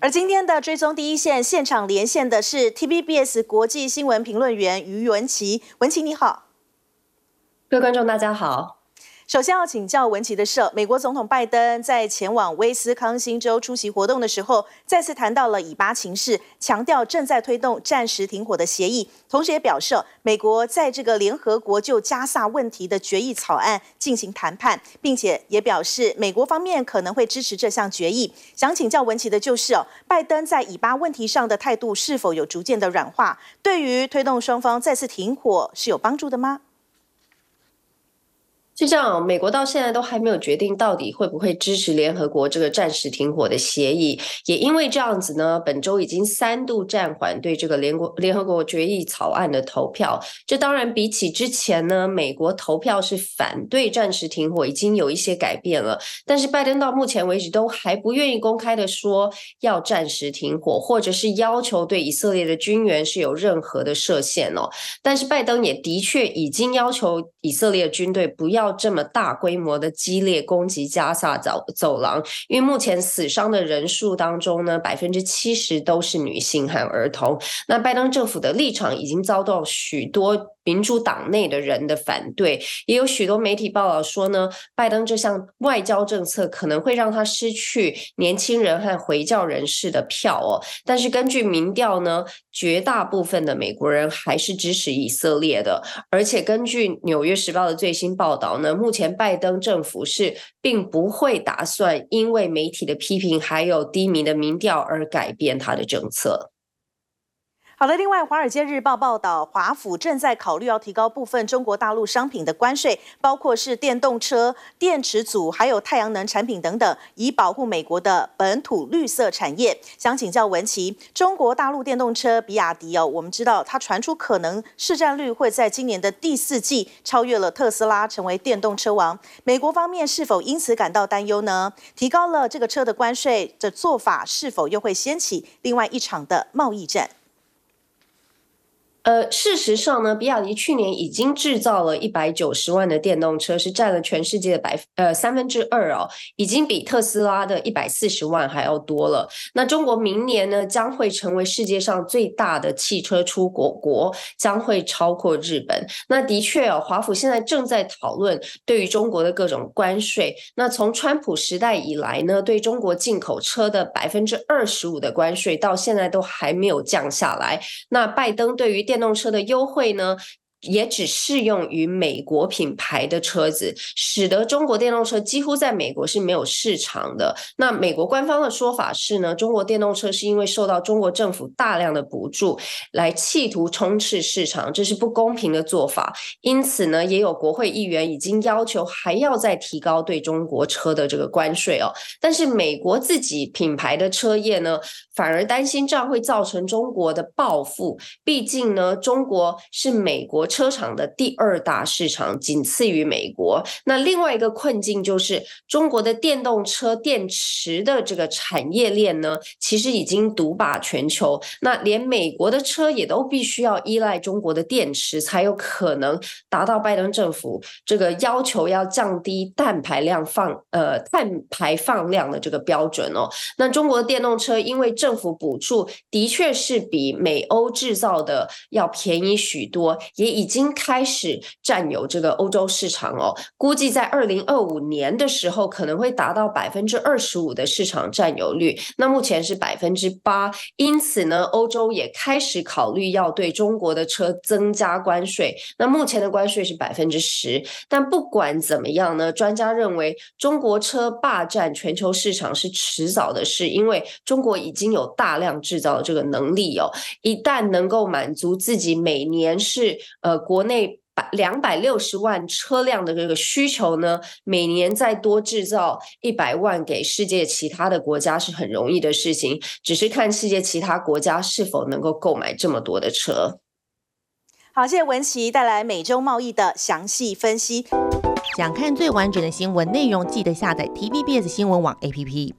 而今天的追踪第一线现场连线的是 TBS 国际新闻评论员于文琪。文琪你好，各位观众大家好。首先要请教文琪的是，美国总统拜登在前往威斯康星州出席活动的时候，再次谈到了以巴情势，强调正在推动暂时停火的协议，同时也表示美国在这个联合国就加萨问题的决议草案进行谈判，并且也表示美国方面可能会支持这项决议。想请教文琪的就是哦，拜登在以巴问题上的态度是否有逐渐的软化？对于推动双方再次停火是有帮助的吗？就这样，美国到现在都还没有决定到底会不会支持联合国这个暂时停火的协议。也因为这样子呢，本周已经三度暂缓对这个联国联合国决议草案的投票。这当然比起之前呢，美国投票是反对暂时停火，已经有一些改变了。但是拜登到目前为止都还不愿意公开的说要暂时停火，或者是要求对以色列的军援是有任何的设限哦。但是拜登也的确已经要求以色列军队不要。到这么大规模的激烈攻击加萨走走廊，因为目前死伤的人数当中呢，百分之七十都是女性和儿童。那拜登政府的立场已经遭到许多民主党内的人的反对，也有许多媒体报道说呢，拜登这项外交政策可能会让他失去年轻人和回教人士的票哦。但是根据民调呢，绝大部分的美国人还是支持以色列的，而且根据《纽约时报》的最新报道。那目前，拜登政府是并不会打算因为媒体的批评，还有低迷的民调而改变他的政策。好的，另外，《华尔街日报》报道，华府正在考虑要提高部分中国大陆商品的关税，包括是电动车、电池组，还有太阳能产品等等，以保护美国的本土绿色产业。想请教文琪，中国大陆电动车比亚迪哦，我们知道它传出可能市占率会在今年的第四季超越了特斯拉，成为电动车王。美国方面是否因此感到担忧呢？提高了这个车的关税的做法，是否又会掀起另外一场的贸易战？呃，事实上呢，比亚迪去年已经制造了一百九十万的电动车，是占了全世界的百呃三分之二哦，已经比特斯拉的一百四十万还要多了。那中国明年呢，将会成为世界上最大的汽车出口国，将会超过日本。那的确哦，华府现在正在讨论对于中国的各种关税。那从川普时代以来呢，对中国进口车的百分之二十五的关税到现在都还没有降下来。那拜登对于电电动车的优惠呢？也只适用于美国品牌的车子，使得中国电动车几乎在美国是没有市场的。那美国官方的说法是呢，中国电动车是因为受到中国政府大量的补助，来企图充斥市场，这是不公平的做法。因此呢，也有国会议员已经要求还要再提高对中国车的这个关税哦。但是美国自己品牌的车业呢，反而担心这样会造成中国的报复，毕竟呢，中国是美国。车厂的第二大市场，仅次于美国。那另外一个困境就是，中国的电动车电池的这个产业链呢，其实已经独霸全球。那连美国的车也都必须要依赖中国的电池，才有可能达到拜登政府这个要求，要降低碳排量放呃碳排放量的这个标准哦。那中国的电动车因为政府补助，的确是比美欧制造的要便宜许多，也已。已经开始占有这个欧洲市场哦，估计在二零二五年的时候可能会达到百分之二十五的市场占有率，那目前是百分之八。因此呢，欧洲也开始考虑要对中国的车增加关税，那目前的关税是百分之十。但不管怎么样呢，专家认为中国车霸占全球市场是迟早的事，因为中国已经有大量制造这个能力哦，一旦能够满足自己每年是呃。国内百两百六十万车辆的这个需求呢，每年再多制造一百万给世界其他的国家是很容易的事情，只是看世界其他国家是否能够购买这么多的车。好，谢谢文琪带来美洲贸易的详细分析。想看最完整的新闻内容，记得下载 T B B S 新闻网 A P P。